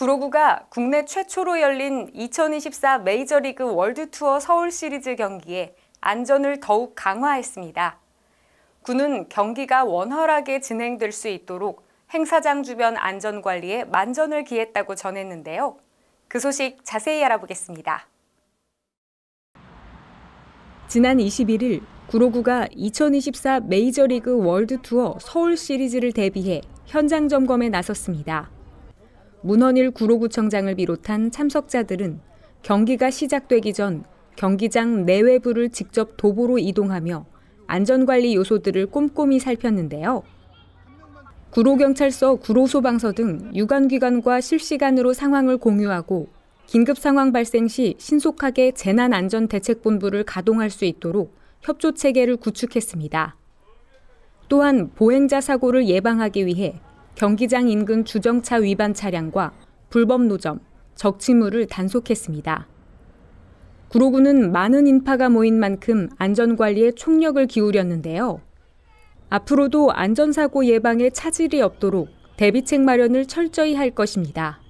구로구가 국내 최초로 열린 2024 메이저리그 월드투어 서울시리즈 경기에 안전을 더욱 강화했습니다. 구는 경기가 원활하게 진행될 수 있도록 행사장 주변 안전관리에 만전을 기했다고 전했는데요. 그 소식 자세히 알아보겠습니다. 지난 21일 구로구가 2024 메이저리그 월드투어 서울 시리즈를 대비해 현장 점검에 나섰습니다. 문헌일 구로구청장을 비롯한 참석자들은 경기가 시작되기 전 경기장 내외부를 직접 도보로 이동하며 안전관리 요소들을 꼼꼼히 살폈는데요. 구로경찰서, 구로소방서 등 유관기관과 실시간으로 상황을 공유하고 긴급 상황 발생 시 신속하게 재난안전대책본부를 가동할 수 있도록 협조 체계를 구축했습니다. 또한 보행자 사고를 예방하기 위해 경기장 인근 주정차 위반 차량과 불법 노점, 적치물을 단속했습니다. 구로구는 많은 인파가 모인 만큼 안전관리에 총력을 기울였는데요. 앞으로도 안전사고 예방에 차질이 없도록 대비책 마련을 철저히 할 것입니다.